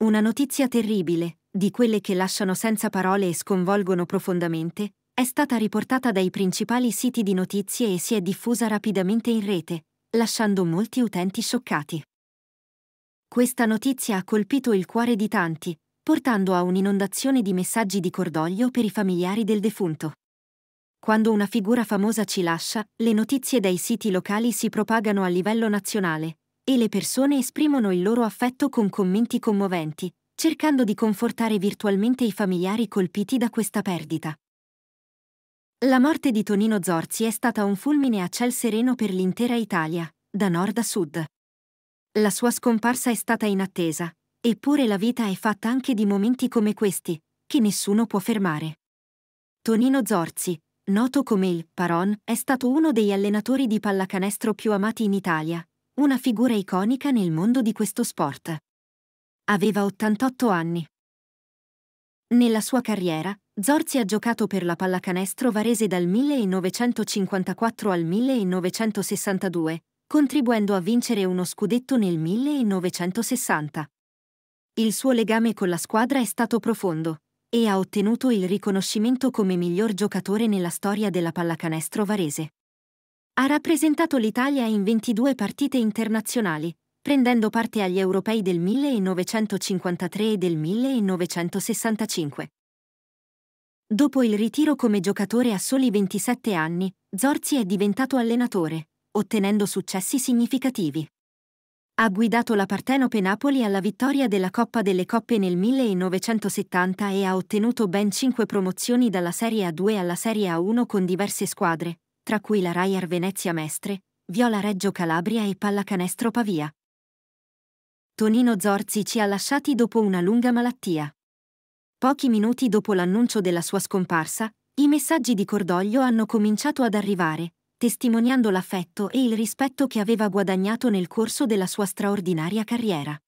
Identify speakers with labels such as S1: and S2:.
S1: Una notizia terribile, di quelle che lasciano senza parole e sconvolgono profondamente, è stata riportata dai principali siti di notizie e si è diffusa rapidamente in rete, lasciando molti utenti scioccati. Questa notizia ha colpito il cuore di tanti, portando a un'inondazione di messaggi di cordoglio per i familiari del defunto. Quando una figura famosa ci lascia, le notizie dai siti locali si propagano a livello nazionale, e le persone esprimono il loro affetto con commenti commoventi, cercando di confortare virtualmente i familiari colpiti da questa perdita. La morte di Tonino Zorzi è stata un fulmine a ciel sereno per l'intera Italia, da nord a sud. La sua scomparsa è stata inattesa, eppure la vita è fatta anche di momenti come questi, che nessuno può fermare. Tonino Zorzi, noto come il Paron, è stato uno degli allenatori di pallacanestro più amati in Italia, una figura iconica nel mondo di questo sport. Aveva 88 anni. Nella sua carriera, Zorzi ha giocato per la pallacanestro varese dal 1954 al 1962, contribuendo a vincere uno scudetto nel 1960. Il suo legame con la squadra è stato profondo e ha ottenuto il riconoscimento come miglior giocatore nella storia della pallacanestro varese. Ha rappresentato l'Italia in 22 partite internazionali, prendendo parte agli europei del 1953 e del 1965. Dopo il ritiro come giocatore a soli 27 anni, Zorzi è diventato allenatore, ottenendo successi significativi. Ha guidato la Partenope Napoli alla vittoria della Coppa delle Coppe nel 1970 e ha ottenuto ben 5 promozioni dalla Serie A2 alla Serie A1 con diverse squadre, tra cui la Raiar Venezia Mestre, Viola Reggio Calabria e Pallacanestro Pavia. Tonino Zorzi ci ha lasciati dopo una lunga malattia. Pochi minuti dopo l'annuncio della sua scomparsa, i messaggi di cordoglio hanno cominciato ad arrivare, testimoniando l'affetto e il rispetto che aveva guadagnato nel corso della sua straordinaria carriera.